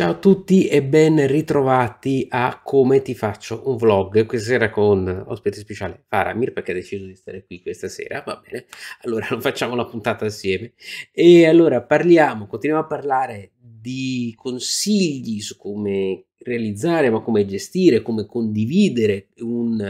Ciao a tutti e ben ritrovati a Come ti faccio un vlog questa sera con ospite speciale Faramir perché ha deciso di stare qui questa sera, va bene, allora facciamo la puntata assieme e allora parliamo, continuiamo a parlare di consigli su come realizzare ma come gestire, come condividere un,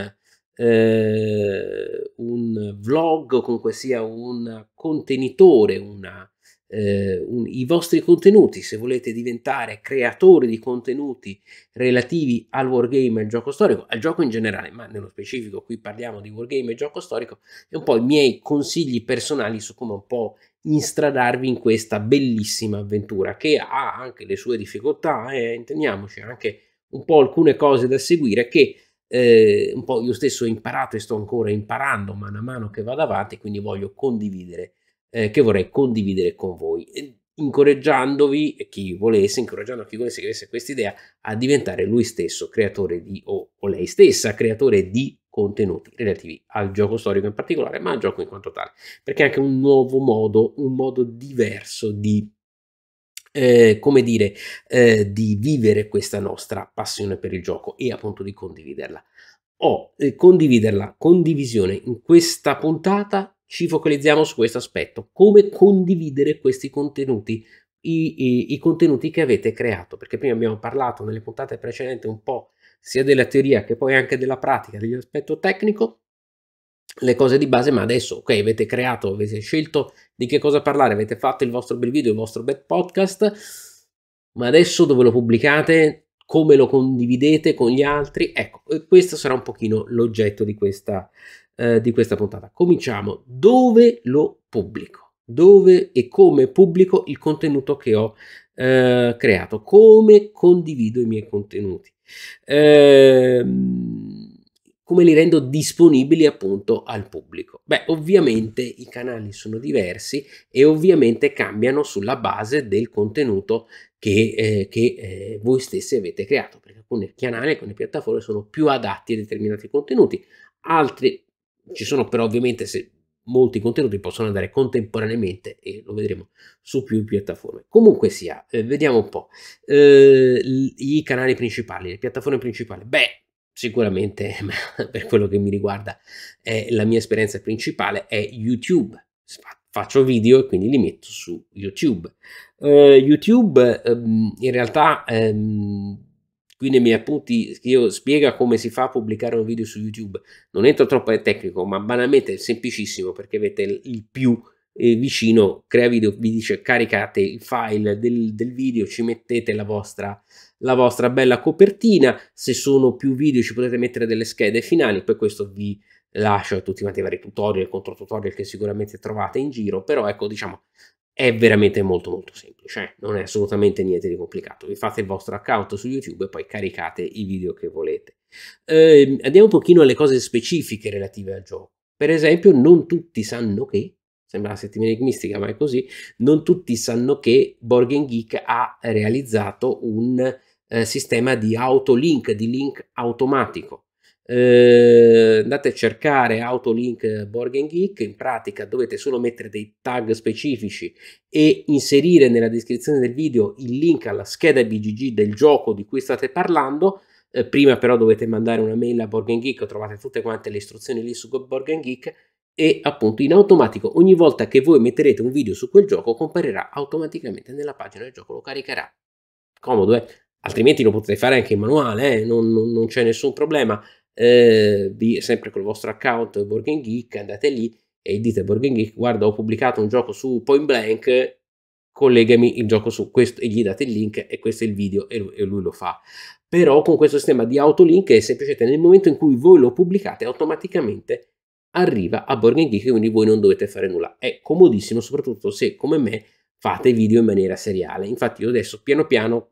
eh, un vlog o comunque sia un contenitore, una eh, un, i vostri contenuti, se volete diventare creatori di contenuti relativi al wargame e al gioco storico, al gioco in generale, ma nello specifico qui parliamo di wargame e gioco storico, e un po' i miei consigli personali su come un po' instradarvi in questa bellissima avventura che ha anche le sue difficoltà e eh, intendiamoci anche un po' alcune cose da seguire che eh, un po' io stesso ho imparato e sto ancora imparando man mano che vado avanti, quindi voglio condividere eh, che vorrei condividere con voi, incoraggiandovi, e chi volesse, incoraggiando chi volesse che avesse questa idea, a diventare lui stesso creatore di, o, o lei stessa, creatore di contenuti relativi al gioco storico in particolare, ma al gioco in quanto tale, perché è anche un nuovo modo, un modo diverso di eh, come dire, eh, di vivere questa nostra passione per il gioco e appunto di condividerla. Ho oh, eh, condividerla, condivisione in questa puntata ci focalizziamo su questo aspetto, come condividere questi contenuti, i, i, i, contenuti che avete creato, perché prima abbiamo parlato nelle puntate precedenti un po' sia della teoria che poi anche della pratica, dell'aspetto tecnico, le cose di base, ma adesso, ok, avete creato, avete scelto di che cosa parlare, avete fatto il vostro bel video, il vostro bel podcast, ma adesso dove lo pubblicate, come lo condividete con gli altri, ecco, questo sarà un pochino l'oggetto di questa eh, di questa puntata. Cominciamo. Dove lo pubblico? Dove e come pubblico il contenuto che ho eh, creato? Come condivido i miei contenuti? Eh, come li rendo disponibili appunto al pubblico? Beh, ovviamente i canali sono diversi e ovviamente cambiano sulla base del contenuto che, eh, che eh, voi stessi avete creato, perché alcuni canali, alcune piattaforme sono più adatti a determinati contenuti, altri ci sono però ovviamente se, molti contenuti possono andare contemporaneamente e lo vedremo su più piattaforme. Comunque sia, eh, vediamo un po' eh, i canali principali, le piattaforme principali. Beh, sicuramente per quello che mi riguarda eh, la mia esperienza principale è YouTube. Faccio video e quindi li metto su YouTube. Eh, YouTube ehm, in realtà ehm, qui nei miei appunti io spiega come si fa a pubblicare un video su YouTube. Non entro troppo nel tecnico, ma banalmente è semplicissimo perché avete il più eh, vicino, crea video, vi dice caricate il file del, del video, ci mettete la vostra, la vostra bella copertina, se sono più video ci potete mettere delle schede finali, poi questo vi lascio tutti i vari tutorial, contro tutorial che sicuramente trovate in giro, però ecco diciamo è veramente molto molto semplice, eh. non è assolutamente niente di complicato. Vi fate il vostro account su YouTube e poi caricate i video che volete. Eh, andiamo un pochino alle cose specifiche relative al gioco. Per esempio, non tutti sanno che sembra la settimana enigmistica, ma è così. Non tutti sanno che Borgen Geek ha realizzato un eh, sistema di autolink, di link automatico. Eh, andate a cercare Autolink Borgen Geek, in pratica dovete solo mettere dei tag specifici e inserire nella descrizione del video il link alla scheda BGG del gioco di cui state parlando. Eh, prima però dovete mandare una mail a Borgen Geek, trovate tutte quante le istruzioni lì su Borgen Geek e appunto in automatico ogni volta che voi metterete un video su quel gioco comparirà automaticamente nella pagina del gioco, lo caricherà. Comodo, eh? altrimenti lo potete fare anche in manuale, eh? non, non, non c'è nessun problema eh, di, sempre col vostro account Borgen Geek, andate lì e dite Borgen Geek, guarda ho pubblicato un gioco su Point Blank, collegami il gioco su questo e gli date il link e questo è il video e lui, e lui lo fa. Però con questo sistema di autolink è semplicemente nel momento in cui voi lo pubblicate automaticamente arriva a Borgen Geek, quindi voi non dovete fare nulla. È comodissimo soprattutto se come me fate video in maniera seriale. Infatti io adesso piano piano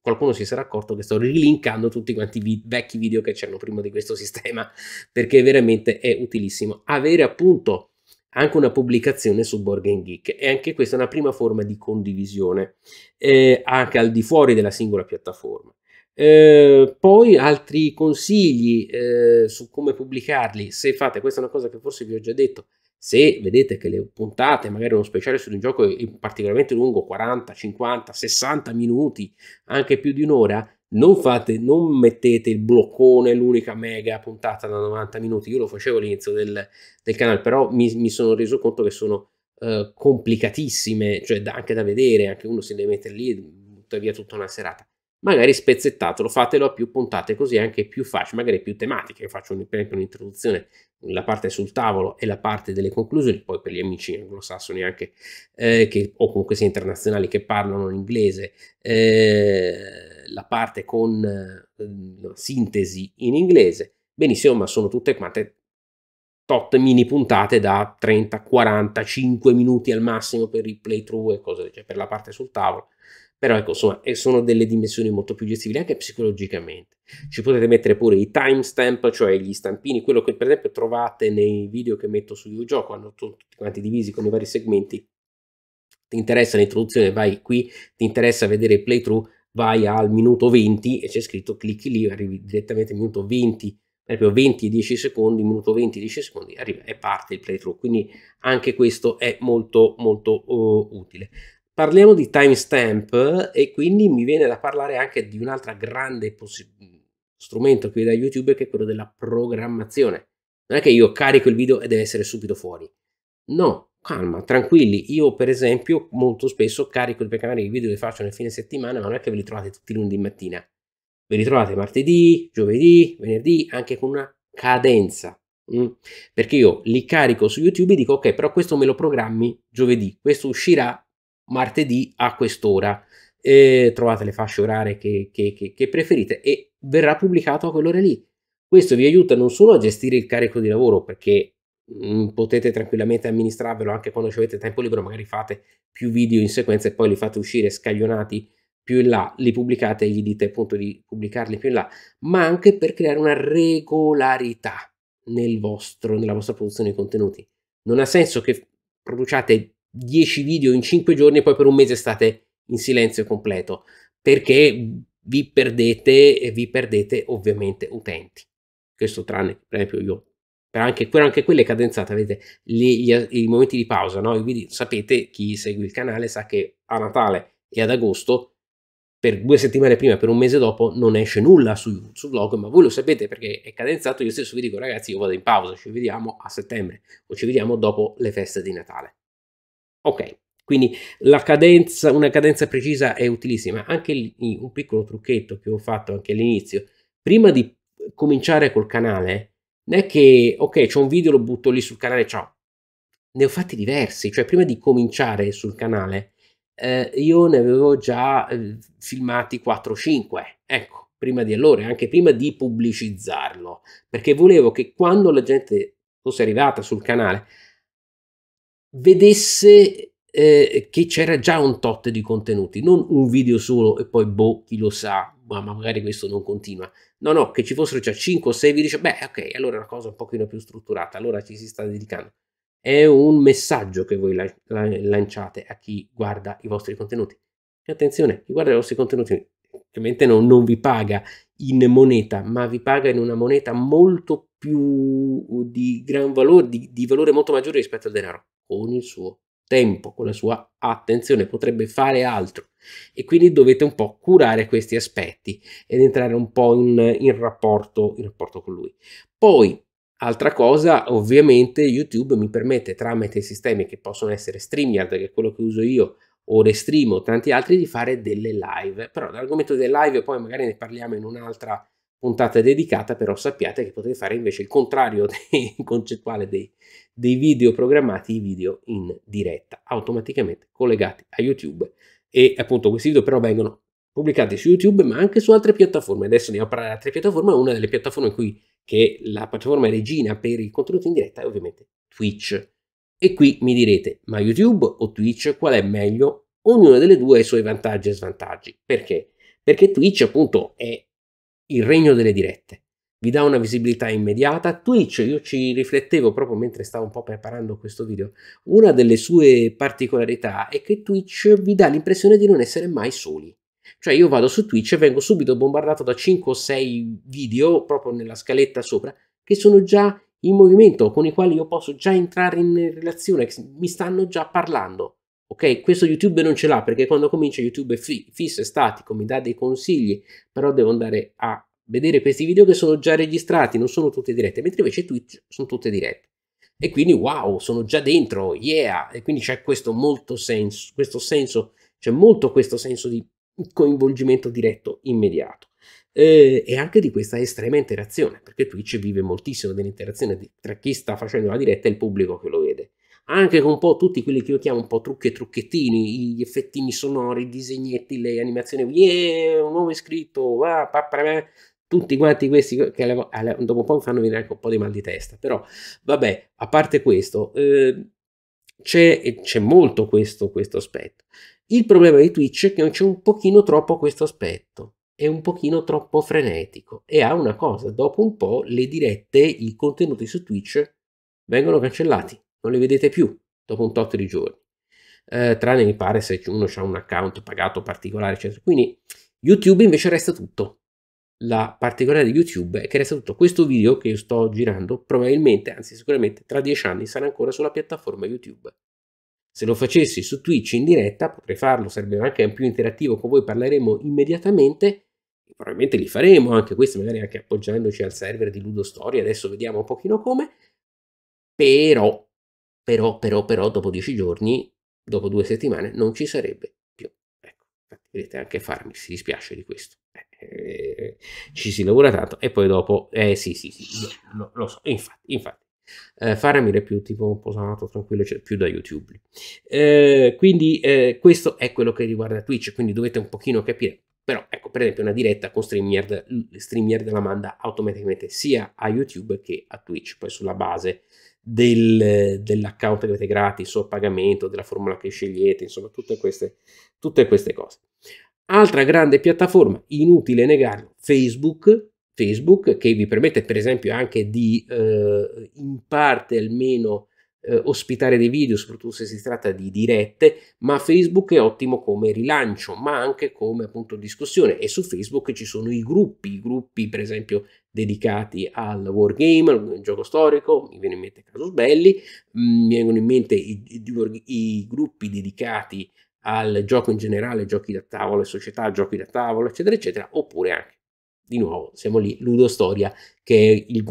qualcuno si sarà accorto che sto rilinkando tutti quanti i vi vecchi video che c'erano prima di questo sistema perché veramente è utilissimo. Avere appunto anche una pubblicazione su Borgen Geek e anche questa è una prima forma di condivisione eh, anche al di fuori della singola piattaforma. Eh, poi altri consigli eh, su come pubblicarli, se fate, questa è una cosa che forse vi ho già detto, se vedete che le puntate, magari uno speciale su un gioco è particolarmente lungo, 40, 50, 60 minuti, anche più di un'ora, non, fate, non mettete il bloccone, l'unica mega puntata da 90 minuti. Io lo facevo all'inizio del, del canale, però mi, mi, sono reso conto che sono eh, complicatissime, cioè da, anche da vedere, anche uno si deve mettere lì, butta via tutta una serata magari spezzettatelo, fatelo a più puntate così è anche più facile, magari più tematiche, faccio un, per esempio un'introduzione, la parte sul tavolo e la parte delle conclusioni, poi per gli amici anglosassoni anche, eh, che, o comunque sia internazionali che parlano inglese, eh, la parte con eh, sintesi in inglese, benissimo, ma sono tutte quante tot mini puntate da 30, 45 minuti al massimo per il playthrough e cose, cioè per la parte sul tavolo però ecco, insomma, sono delle dimensioni molto più gestibili anche psicologicamente. Ci potete mettere pure i timestamp, cioè gli stampini, quello che per esempio trovate nei video che metto su videogioco, hanno tutti quanti divisi con i vari segmenti. Ti interessa l'introduzione, vai qui, ti interessa vedere il playthrough, vai al minuto 20 e c'è scritto clicchi lì, arrivi direttamente al minuto 20 proprio 20 10 secondi, minuto 20 10 secondi, arriva e parte il playthrough, quindi anche questo è molto molto uh, utile. Parliamo di timestamp e quindi mi viene da parlare anche di un altro grande strumento qui da YouTube che è quello della programmazione. Non è che io carico il video e deve essere subito fuori. No, calma, tranquilli. Io per esempio molto spesso carico perché magari i video che faccio nel fine settimana, ma non è che ve li trovate tutti lunedì mattina. Ve li trovate martedì, giovedì, venerdì, anche con una cadenza. Mm. Perché io li carico su YouTube e dico ok, però questo me lo programmi giovedì, questo uscirà martedì a quest'ora. E trovate le fasce orarie che, che, che, che preferite e verrà pubblicato a quell'ora lì. Questo vi aiuta non solo a gestire il carico di lavoro perché mh, mm, potete tranquillamente amministrarvelo anche quando avete tempo libero, magari fate più video in sequenza e poi li fate uscire scaglionati più in là, li pubblicate e gli dite appunto di pubblicarli più in là, ma anche per creare una regolarità nel vostro, nella vostra produzione di contenuti. Non ha senso che produciate 10 video in 5 giorni e poi per un mese state in silenzio completo perché vi perdete e vi perdete ovviamente utenti. Questo tranne per esempio io. Però anche, anche quella è cadenzata, i momenti di pausa, no? Video, sapete, chi segue il canale sa che a Natale e ad agosto, per due settimane prima, per un mese dopo, non esce nulla su, su vlog, ma voi lo sapete perché è cadenzato, io stesso vi dico ragazzi, io vado in pausa, ci vediamo a settembre o ci vediamo dopo le feste di Natale. Ok, quindi cadenza, una cadenza precisa è utilissima. Anche lì un piccolo trucchetto che ho fatto anche all'inizio. Prima di cominciare col canale, non è che, ok, c'è un video, lo butto lì sul canale, ciao. Ne ho fatti diversi, cioè prima di cominciare sul canale, eh, io ne avevo già eh, filmati 4-5, ecco, prima di allora, anche prima di pubblicizzarlo, perché volevo che quando la gente fosse arrivata sul canale vedesse eh, che c'era già un tot di contenuti, non un video solo e poi boh, chi lo sa, ma magari questo non continua. No, no, che ci fossero già 5 o 6 video, dice, beh, ok, allora è una cosa un pochino più strutturata, allora ci si sta dedicando. È un messaggio che voi la- la- lanciate a chi guarda i vostri contenuti. E attenzione, chi guarda i vostri contenuti ovviamente non, non vi paga in moneta, ma vi paga in una moneta molto più di gran valore, di, di valore molto maggiore rispetto al denaro con il suo tempo, con la sua attenzione, potrebbe fare altro e quindi dovete un po' curare questi aspetti ed entrare un po' in, in, rapporto, in rapporto con lui. Poi, altra cosa, ovviamente YouTube mi permette tramite sistemi che possono essere StreamYard, che è quello che uso io, o Restream o tanti altri, di fare delle live. Però l'argomento delle live poi magari ne parliamo in un'altra puntata dedicata, però sappiate che potete fare invece il contrario dei, concettuale dei, dei video programmati, i video in diretta, automaticamente collegati a YouTube e appunto questi video però vengono pubblicati su YouTube ma anche su altre piattaforme. Adesso andiamo a parlare di altre piattaforme, una delle piattaforme in cui che la piattaforma regina per il contenuto in diretta è ovviamente Twitch. E qui mi direte, ma YouTube o Twitch qual è meglio? Ognuna delle due ha i suoi vantaggi e svantaggi. Perché? Perché Twitch appunto è il regno delle dirette. Vi dà una visibilità immediata. Twitch, io ci riflettevo proprio mentre stavo un po' preparando questo video, una delle sue particolarità è che Twitch vi dà l'impressione di non essere mai soli. Cioè io vado su Twitch e vengo subito bombardato da 5 o 6 video, proprio nella scaletta sopra, che sono già in movimento, con i quali io posso già entrare in relazione, mi stanno già parlando. Ok, questo YouTube non ce l'ha perché quando comincia YouTube è free, fisso e statico, mi dà dei consigli, però devo andare a vedere questi video che sono già registrati, non sono tutte dirette, mentre invece Twitch sono tutte dirette. E quindi wow, sono già dentro, yeah! E quindi c'è questo molto senso, questo senso, c'è molto questo senso di coinvolgimento diretto immediato. Eh, e anche di questa estrema interazione, perché Twitch vive moltissimo dell'interazione tra chi sta facendo la diretta e il pubblico che lo vede anche con un po' tutti quelli che io chiamo un po' trucchi e trucchettini, gli effettini sonori, i disegnetti, le animazioni, yeah, un nuovo iscritto, ah, papà, tutti quanti questi che dopo un po' mi fanno venire anche un po' di mal di testa, però vabbè, a parte questo, eh, c'è, c'è, molto questo, questo aspetto. Il problema di Twitch è che c'è un pochino troppo questo aspetto, è un pochino troppo frenetico e ha una cosa, dopo un po' le dirette, i contenuti su Twitch vengono cancellati non li vedete più dopo un tot di giorni, eh, tranne mi pare se uno ha un account pagato particolare, eccetera. Quindi YouTube invece resta tutto. La particolare di YouTube è che resta tutto. Questo video che io sto girando, probabilmente, anzi sicuramente, tra dieci anni sarà ancora sulla piattaforma YouTube. Se lo facessi su Twitch in diretta, potrei farlo, sarebbe anche più interattivo con voi, parleremo immediatamente. Probabilmente li faremo anche questi, magari anche appoggiandoci al server di Ludo Story. Adesso vediamo un pochino come. Però però, però, però dopo dieci giorni, dopo due settimane non ci sarebbe più. Ecco, vedete anche farmi, si dispiace di questo. Eh, eh, ci si lavora tanto e poi dopo, eh sì, sì, sì, lo, lo so, infatti, infatti. Eh, Faramir è più tipo posato, tranquillo, cioè più da YouTube. Eh, quindi eh, questo è quello che riguarda Twitch, quindi dovete un pochino capire. Però ecco, per esempio, una diretta con StreamYard, StreamYard la manda automaticamente sia a YouTube che a Twitch, poi sulla base del, dell'account che avete gratis o pagamento, della formula che scegliete, insomma tutte queste, tutte queste cose. Altra grande piattaforma, inutile negarlo, Facebook, Facebook che vi permette per esempio anche di eh, in parte almeno eh, ospitare dei video, soprattutto se si tratta di dirette, ma Facebook è ottimo come rilancio, ma anche come appunto discussione e su Facebook ci sono i gruppi, i gruppi per esempio dedicati al wargame, al gioco storico, mi viene in mente Casus Belli, mm, mi vengono in mente i, i, i gruppi dedicati al gioco in generale, giochi da tavola, società, giochi da tavola, eccetera, eccetera, oppure anche di nuovo, siamo lì, Ludo Storia, che è il,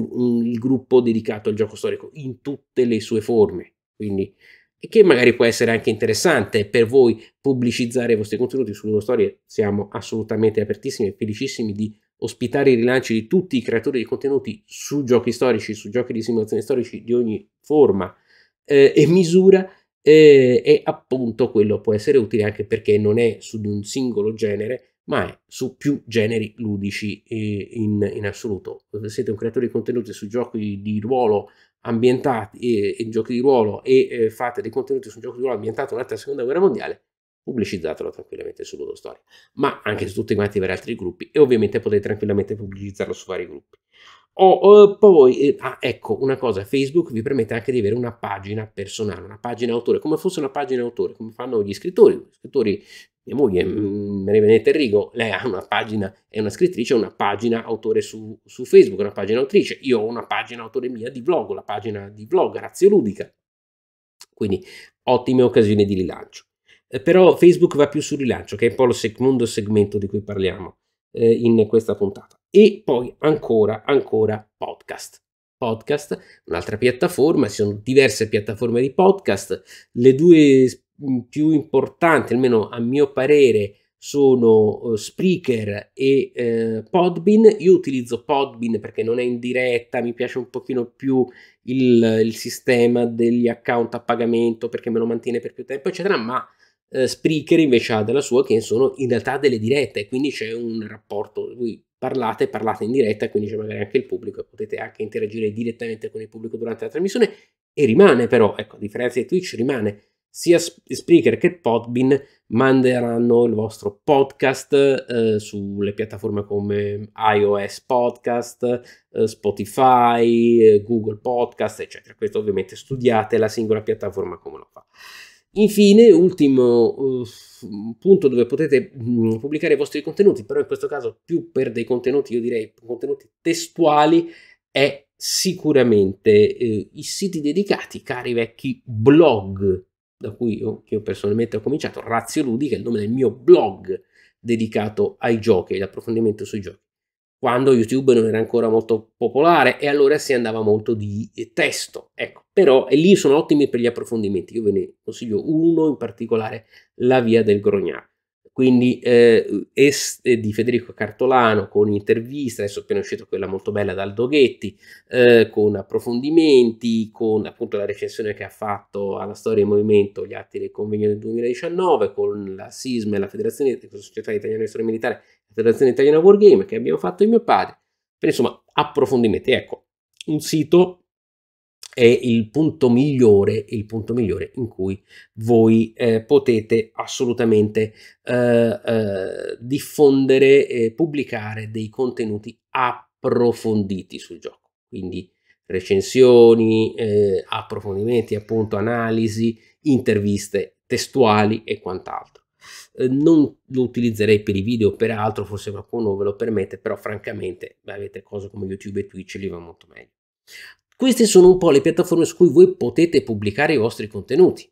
il, gruppo dedicato al gioco storico in tutte le sue forme, quindi che magari può essere anche interessante per voi pubblicizzare i vostri contenuti su Ludo Storia, siamo assolutamente apertissimi e felicissimi di ospitare i rilanci di tutti i creatori di contenuti su giochi storici, su giochi di simulazione storici di ogni forma eh, e misura eh, e appunto quello può essere utile anche perché non è su di un singolo genere, ma è su più generi ludici in, in assoluto. Se siete un creatore di contenuti su giochi di ruolo ambientati e, e giochi di ruolo e eh, fate dei contenuti su un gioco di ruolo ambientato durante la seconda guerra mondiale, pubblicizzatelo tranquillamente su Ludo Ludostoria, ma anche su tutti quanti i vari altri gruppi e ovviamente potete tranquillamente pubblicizzarlo su vari gruppi. Oh, eh, poi, eh, ah, ecco, una cosa, Facebook vi permette anche di avere una pagina personale, una pagina autore, come fosse una pagina autore, come fanno gli scrittori. Gli scrittori mia eh, moglie, mm, Benedetta Enrico, lei ha una pagina, è una scrittrice, una pagina autore su, su Facebook, una pagina autrice, io ho una pagina autore mia di blog, la pagina di blog Ludica. quindi ottime occasioni di rilancio. Eh, però Facebook va più sul rilancio, che è un po' lo secondo segmento di cui parliamo eh, in questa puntata. E poi ancora, ancora podcast. Podcast, un'altra piattaforma, ci sono diverse piattaforme di podcast, le due più importanti, almeno a mio parere, sono eh, Spreaker e eh, Podbin. Io utilizzo Podbin perché non è in diretta, mi piace un pochino più il, il sistema degli account a pagamento perché me lo mantiene per più tempo, eccetera, ma eh, Spreaker invece ha della sua che sono in realtà delle dirette, quindi c'è un rapporto, voi parlate, parlate in diretta, quindi c'è magari anche il pubblico e potete anche interagire direttamente con il pubblico durante la trasmissione e rimane però, ecco, a differenza di Twitch rimane sia Spreaker che Podbean manderanno il vostro podcast eh, sulle piattaforme come iOS Podcast, eh, Spotify, eh, Google Podcast, eccetera. Questo ovviamente studiate la singola piattaforma come lo fa. Infine, ultimo uh, punto dove potete mh, mm, pubblicare i vostri contenuti, però in questo caso più per dei contenuti, io direi contenuti testuali, è sicuramente eh, i siti dedicati, cari vecchi blog da cui io, io personalmente ho cominciato, Razio Ludi, che è il nome del mio blog dedicato ai giochi, all'approfondimento sui giochi. Quando YouTube non era ancora molto popolare e allora si andava molto di testo, ecco, però e lì sono ottimi per gli approfondimenti, io ve ne consiglio uno in particolare, La Via del Grognaro quindi eh, eh, di Federico Cartolano con interviste, adesso è appena uscita quella molto bella dal Doghetti, eh, con approfondimenti, con appunto la recensione che ha fatto alla storia del movimento gli atti del convegno del 2019, con la SISM e la Federazione la Società Italiana di Storia Militare, la Federazione Italiana Wargame che abbiamo fatto io e mio padre, per insomma approfondimenti, ecco, un sito è il punto migliore, il punto migliore in cui voi eh, potete assolutamente eh, eh, diffondere e pubblicare dei contenuti approfonditi sul gioco. Quindi recensioni, eh, approfondimenti, appunto analisi, interviste testuali e quant'altro. Eh, non lo utilizzerei per i video, peraltro forse qualcuno ve lo permette, però francamente avete cose come YouTube e Twitch, lì va molto meglio. Queste sono un po' le piattaforme su cui voi potete pubblicare i vostri contenuti.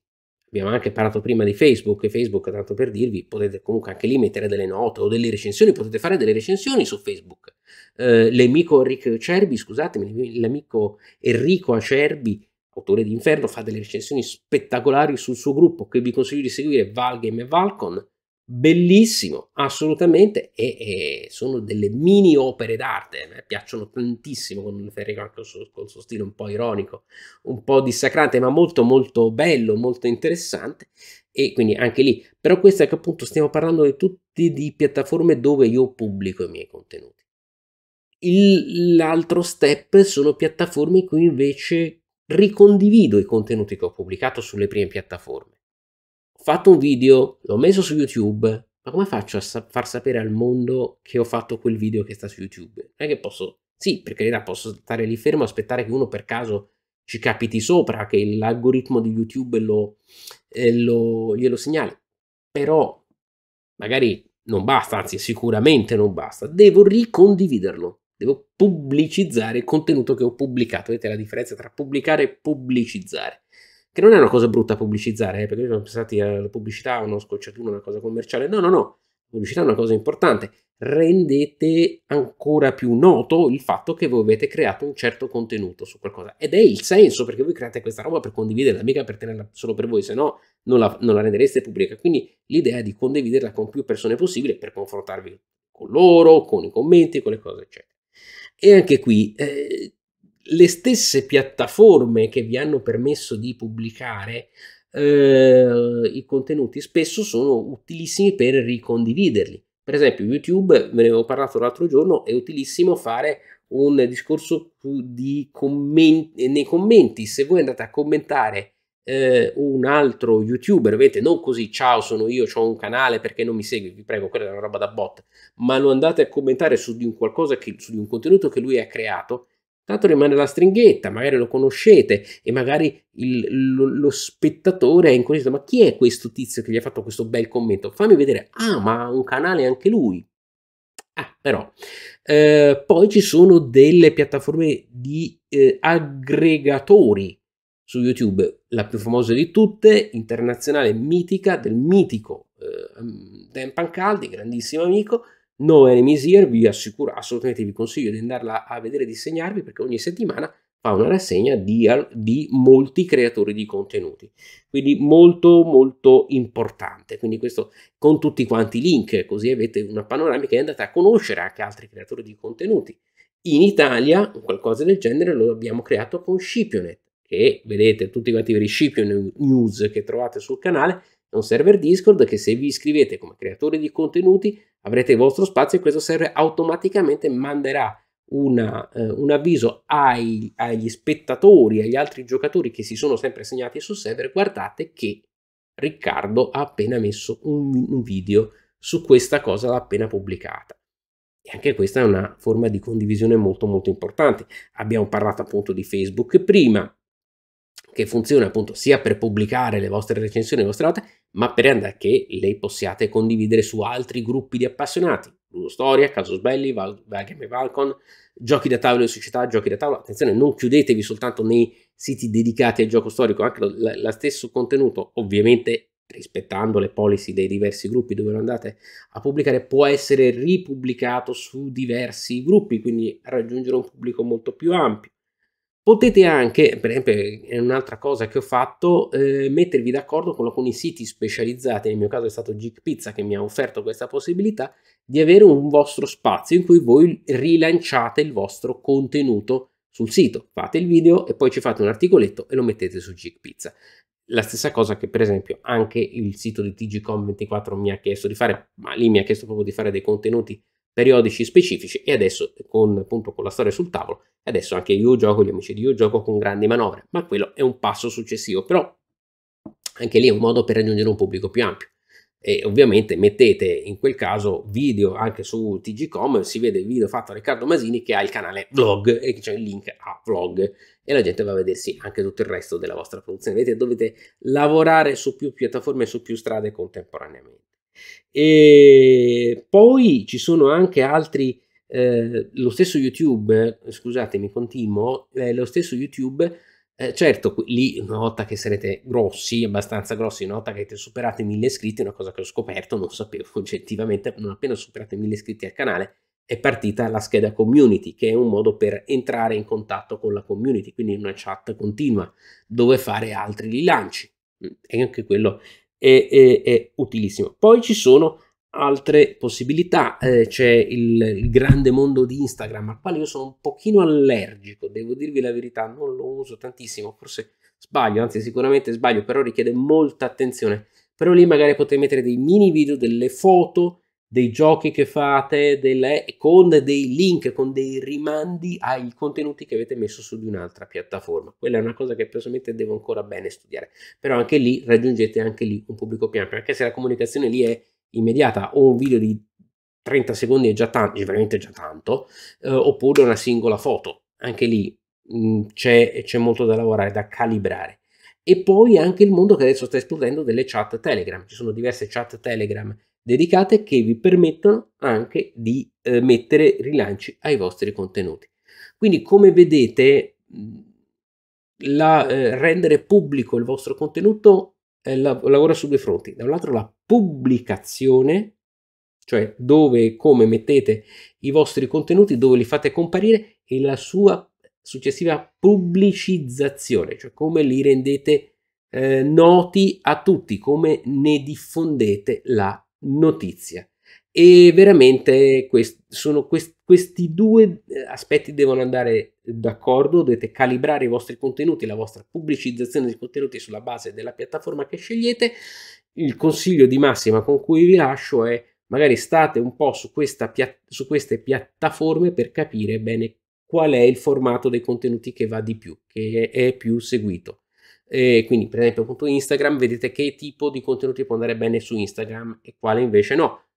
Abbiamo anche parlato prima di Facebook e Facebook, tanto per dirvi, potete comunque anche lì mettere delle note o delle recensioni, potete fare delle recensioni su Facebook. Eh, l'amico Enrico Acerbi, scusatemi, l'amico Enrico Acerbi, autore di Inferno, fa delle recensioni spettacolari sul suo gruppo che vi consiglio di seguire, Valgame e Valcon bellissimo, assolutamente, e, e, sono delle mini opere d'arte, eh, mi piacciono tantissimo con Ferri anche col suo stile un po' ironico, un po' dissacrante, ma molto molto bello, molto interessante, e quindi anche lì, però questo è che appunto stiamo parlando di tutte di piattaforme dove io pubblico i miei contenuti. Il, l'altro step sono piattaforme in cui invece ricondivido i contenuti che ho pubblicato sulle prime piattaforme fatto un video, l'ho messo su YouTube, ma come faccio a sa- far sapere al mondo che ho fatto quel video che sta su YouTube? Non è che posso, sì, per carità, posso stare lì fermo e aspettare che uno per caso ci capiti sopra, che l'algoritmo di YouTube lo, eh, lo, glielo segnali, però magari non basta, anzi sicuramente non basta, devo ricondividerlo, devo pubblicizzare il contenuto che ho pubblicato, vedete la differenza tra pubblicare e pubblicizzare che non è una cosa brutta pubblicizzare, eh, perché noi siamo pensati alla pubblicità, uno scocciatuno, una cosa commerciale. No, no, no, pubblicità è una cosa importante. Rendete ancora più noto il fatto che voi avete creato un certo contenuto su qualcosa. Ed è il senso, perché voi create questa roba per condividerla, mica per tenerla solo per voi, se no non la, non la rendereste pubblica. Quindi l'idea è di condividerla con più persone possibile per confrontarvi con loro, con i commenti, con le cose, eccetera. E anche qui eh, le stesse piattaforme che vi hanno permesso di pubblicare eh, i contenuti spesso sono utilissimi per ricondividerli. Per esempio, YouTube, ve ne avevo parlato l'altro giorno, è utilissimo fare un discorso di commenti, nei commenti. Se voi andate a commentare eh, un altro youtuber, vedete, non così, ciao, sono io, ho un canale perché non mi segui, vi prego, quella è una roba da bot, ma lo andate a commentare su di un qualcosa che, su di un contenuto che lui ha creato, Tanto rimane la stringhetta, magari lo conoscete e magari il, lo, lo, spettatore è incuriosito, ma chi è questo tizio che gli ha fatto questo bel commento? Fammi vedere, ah ma ha un canale anche lui. Ah, però. Eh, poi ci sono delle piattaforme di eh, aggregatori su YouTube, la più famosa di tutte, internazionale, mitica, del mitico eh, Dan Pancaldi, grandissimo amico, No Enemies Here, vi assicuro, assolutamente vi consiglio di andarla a vedere e di segnarvi perché ogni settimana fa una rassegna di, di, molti creatori di contenuti. Quindi molto molto importante. Quindi questo con tutti quanti i link, così avete una panoramica e andate a conoscere anche altri creatori di contenuti. In Italia qualcosa del genere lo abbiamo creato con Scipionet, che vedete tutti quanti i veri Scipionet News che trovate sul canale, è un server Discord che se vi iscrivete come creatore di contenuti avrete il vostro spazio e questo server automaticamente manderà una, eh, un avviso ai, agli spettatori, agli altri giocatori che si sono sempre segnati sul server, guardate che Riccardo ha appena messo un, un video su questa cosa l'ha appena pubblicata. E anche questa è una forma di condivisione molto molto importante. Abbiamo parlato appunto di Facebook prima, che funziona appunto sia per pubblicare le vostre recensioni, le vostre note, ma per andare che le possiate condividere su altri gruppi di appassionati. Ludo Storia, Casus Belli, Val- Valgame Valcon, giochi da tavolo e società, giochi da tavolo. Attenzione, non chiudetevi soltanto nei siti dedicati al gioco storico, anche lo, la, la stesso contenuto, ovviamente rispettando le policy dei diversi gruppi dove lo andate a pubblicare, può essere ripubblicato su diversi gruppi, quindi raggiungere un pubblico molto più ampio. Potete anche, per esempio, è un'altra cosa che ho fatto, eh, mettervi d'accordo con alcuni siti specializzati, nel mio caso è stato Geek Pizza che mi ha offerto questa possibilità, di avere un vostro spazio in cui voi rilanciate il vostro contenuto sul sito. Fate il video e poi ci fate un articoletto e lo mettete su Geek Pizza. La stessa cosa che per esempio anche il sito di TGCom24 mi ha chiesto di fare, ma lì mi ha chiesto proprio di fare dei contenuti periodici specifici e adesso con, appunto, con la storia sul tavolo e adesso anche io gioco gli amici di io gioco con grandi manovre ma quello è un passo successivo però anche lì è un modo per raggiungere un pubblico più ampio e ovviamente mettete in quel caso video anche su TGcom si vede il video fatto da Riccardo Masini che ha il canale vlog e c'è il link a vlog e la gente va a vedersi anche tutto il resto della vostra produzione vedete dovete lavorare su più piattaforme su più strade contemporaneamente e poi ci sono anche altri. Eh, lo stesso YouTube, scusatemi, continuo. Eh, lo stesso YouTube, eh, certo, lì una volta che sarete grossi, abbastanza grossi, una volta che avete superato i mille iscritti, una cosa che ho scoperto, non sapevo oggettivamente, non appena superate superato i 1000 iscritti al canale, è partita la scheda community, che è un modo per entrare in contatto con la community, quindi una chat continua dove fare altri rilanci. Mm, e anche quello è, è, è utilissimo. Poi ci sono altre possibilità, eh, c'è il, il, grande mondo di Instagram al quale io sono un pochino allergico, devo dirvi la verità, non lo uso tantissimo, forse sbaglio, anzi sicuramente sbaglio, però richiede molta attenzione. Però lì magari potete mettere dei mini video, delle foto, dei giochi che fate delle, con dei link, con dei rimandi ai contenuti che avete messo su di un'altra piattaforma. Quella è una cosa che personalmente devo ancora bene studiare, però anche lì raggiungete anche lì un pubblico più ampio, anche se la comunicazione lì è immediata o un video di 30 secondi è già tanto, è veramente già tanto, eh, oppure una singola foto, anche lì mh, mm, c'è, c'è molto da lavorare, da calibrare e poi anche il mondo che adesso sta esplodendo delle chat Telegram. Ci sono diverse chat Telegram dedicate che vi permettono anche di eh, mettere rilanci ai vostri contenuti. Quindi come vedete la, eh, rendere pubblico il vostro contenuto eh, la, lavora su due fronti. Da un lato la pubblicazione, cioè dove e come mettete i vostri contenuti, dove li fate comparire e la sua successiva pubblicizzazione, cioè come li rendete eh, noti a tutti, come ne diffondete la notizia. E veramente quest- sono quest- questi due eh, aspetti devono andare d'accordo, dovete calibrare i vostri contenuti, la vostra pubblicizzazione dei contenuti sulla base della piattaforma che scegliete. Il consiglio di massima con cui vi lascio è magari state un po' su, pia- su queste piattaforme per capire bene qual è il formato dei contenuti che va di più, che è più seguito e eh, quindi per esempio appunto Instagram vedete che tipo di contenuti può andare bene su Instagram e quale invece no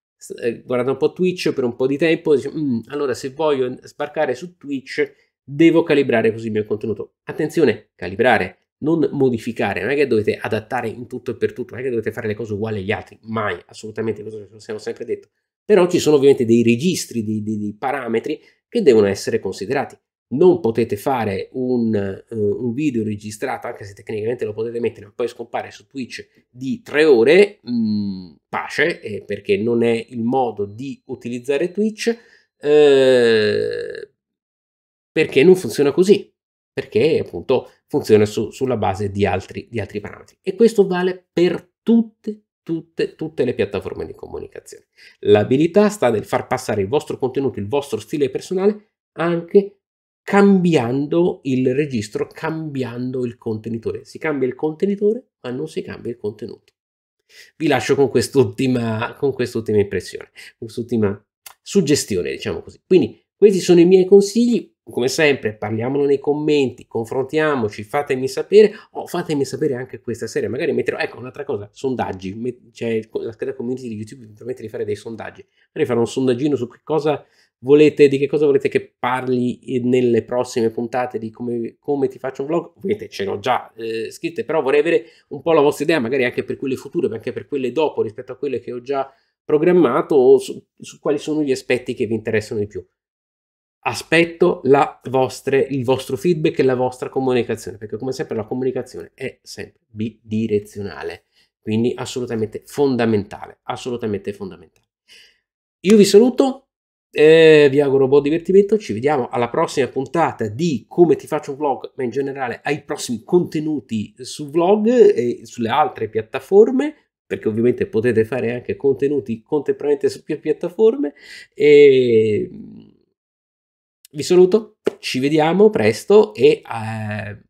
eh, guardando un po' Twitch per un po' di tempo dice, mm, allora se voglio sbarcare su Twitch devo calibrare così il mio contenuto attenzione calibrare non modificare, non è che dovete adattare in tutto e per tutto, non è che dovete fare le cose uguali agli altri, mai, assolutamente, cosa ci siamo sempre detto. Però ci sono ovviamente dei registri, dei, dei, dei parametri che devono essere considerati non potete fare un, uh, un, video registrato, anche se tecnicamente lo potete mettere, ma poi scompare su Twitch di tre ore, mh, mm, pace, eh, perché non è il modo di utilizzare Twitch, eh, perché non funziona così, perché appunto funziona su, sulla base di altri, di altri parametri. E questo vale per tutte Tutte, tutte, le piattaforme di comunicazione. L'abilità sta nel far passare il vostro contenuto, il vostro stile personale anche cambiando il registro, cambiando il contenitore. Si cambia il contenitore, ma non si cambia il contenuto. Vi lascio con quest'ultima, con quest'ultima impressione, con quest'ultima suggestione, diciamo così. Quindi questi sono i miei consigli. Come sempre, parliamolo nei commenti, confrontiamoci, fatemi sapere o fatemi sapere anche questa serie. Magari metterò, ecco un'altra cosa, sondaggi. C'è la scheda community di YouTube che mi permette di fare dei sondaggi. Magari farò un sondaggino su che cosa volete, di che cosa volete che parli eh, nelle prossime puntate, di come, come ti faccio un vlog, ovviamente ce l'ho già eh, scritte, però vorrei avere un po' la vostra idea, magari anche per quelle future, ma anche per quelle dopo, rispetto a quelle che ho già programmato, o su, su quali sono gli aspetti che vi interessano di più. Aspetto vostre, il vostro feedback e la vostra comunicazione, perché come sempre la comunicazione è sempre bidirezionale, quindi assolutamente fondamentale, assolutamente fondamentale. Io vi saluto, eh, vi auguro buon divertimento, ci vediamo alla prossima puntata di come ti faccio un vlog, ma in generale ai prossimi contenuti su vlog e sulle altre piattaforme perché ovviamente potete fare anche contenuti contemporaneamente su più piattaforme. E mm, vi saluto, ci vediamo presto e a, eh,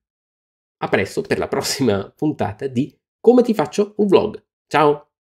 a presto per la prossima puntata di Come ti faccio un vlog. Ciao!